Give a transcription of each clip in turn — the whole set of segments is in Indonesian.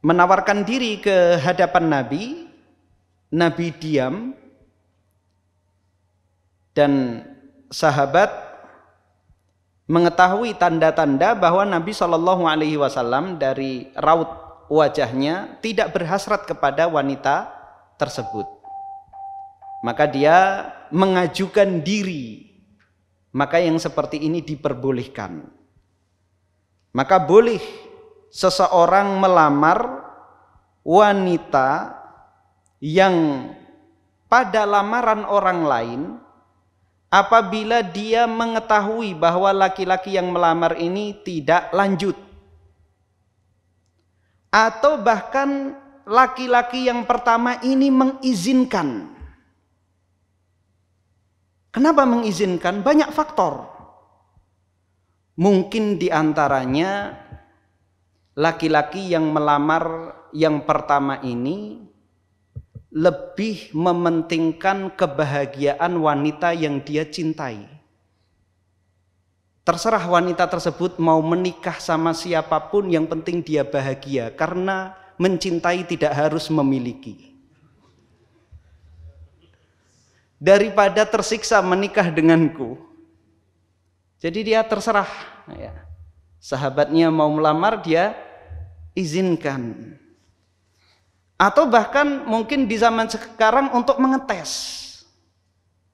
menawarkan diri ke hadapan Nabi, Nabi diam dan sahabat mengetahui tanda-tanda bahwa Nabi Shallallahu Alaihi Wasallam dari raut wajahnya tidak berhasrat kepada wanita tersebut. Maka dia mengajukan diri. Maka yang seperti ini diperbolehkan. Maka boleh seseorang melamar wanita yang pada lamaran orang lain apabila dia mengetahui bahwa laki-laki yang melamar ini tidak lanjut atau bahkan laki-laki yang pertama ini mengizinkan kenapa mengizinkan banyak faktor mungkin diantaranya laki-laki yang melamar yang pertama ini lebih mementingkan kebahagiaan wanita yang dia cintai. Terserah wanita tersebut mau menikah sama siapapun, yang penting dia bahagia karena mencintai tidak harus memiliki. Daripada tersiksa menikah denganku, jadi dia terserah. Ya sahabatnya mau melamar dia izinkan atau bahkan mungkin di zaman sekarang untuk mengetes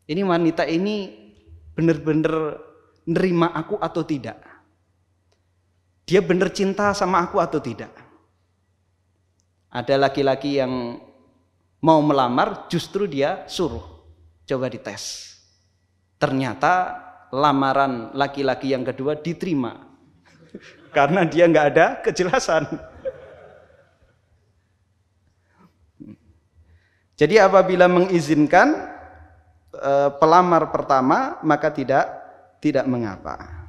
ini wanita ini benar-benar nerima aku atau tidak dia benar cinta sama aku atau tidak ada laki-laki yang mau melamar justru dia suruh coba dites ternyata lamaran laki-laki yang kedua diterima karena dia nggak ada kejelasan. Jadi apabila mengizinkan e, pelamar pertama maka tidak tidak mengapa.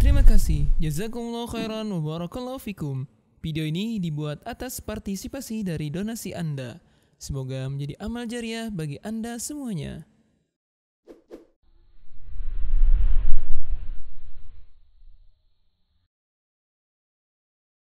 Terima kasih. Jazakumullah khairan wa barakallahu fikum. Video ini dibuat atas partisipasi dari donasi Anda. Semoga menjadi amal jariah bagi Anda semuanya.